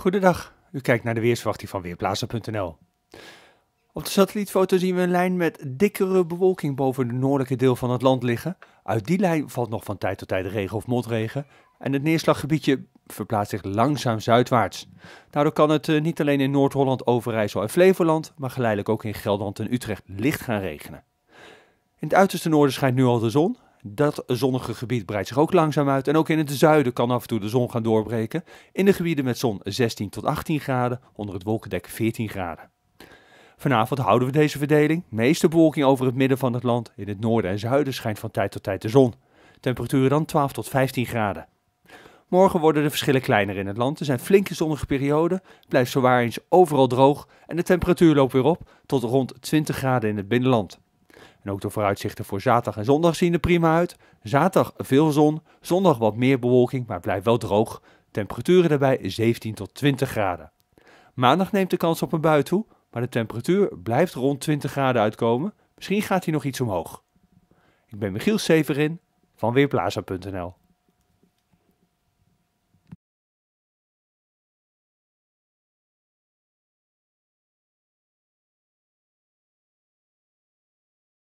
Goedendag, u kijkt naar de weersverwachting van Weerplaatsen.nl. Op de satellietfoto zien we een lijn met dikkere bewolking boven het noordelijke deel van het land liggen. Uit die lijn valt nog van tijd tot tijd regen of motregen. En het neerslaggebiedje verplaatst zich langzaam zuidwaarts. Daardoor kan het eh, niet alleen in Noord-Holland, Overijssel en Flevoland, maar geleidelijk ook in Gelderland en Utrecht licht gaan regenen. In het uiterste noorden schijnt nu al de zon dat zonnige gebied breidt zich ook langzaam uit en ook in het zuiden kan af en toe de zon gaan doorbreken. In de gebieden met zon 16 tot 18 graden, onder het wolkendek 14 graden. Vanavond houden we deze verdeling. Meeste bewolking over het midden van het land. In het noorden en zuiden schijnt van tijd tot tijd de zon. Temperaturen dan 12 tot 15 graden. Morgen worden de verschillen kleiner in het land. Er zijn flinke zonnige perioden. Blijft zowaar eens overal droog. En de temperatuur loopt weer op tot rond 20 graden in het binnenland. En ook de vooruitzichten voor zaterdag en zondag zien er prima uit. Zaterdag veel zon, zondag wat meer bewolking, maar blijft wel droog. Temperaturen daarbij 17 tot 20 graden. Maandag neemt de kans op een bui toe, maar de temperatuur blijft rond 20 graden uitkomen. Misschien gaat hij nog iets omhoog. Ik ben Michiel Severin van Weerplaza.nl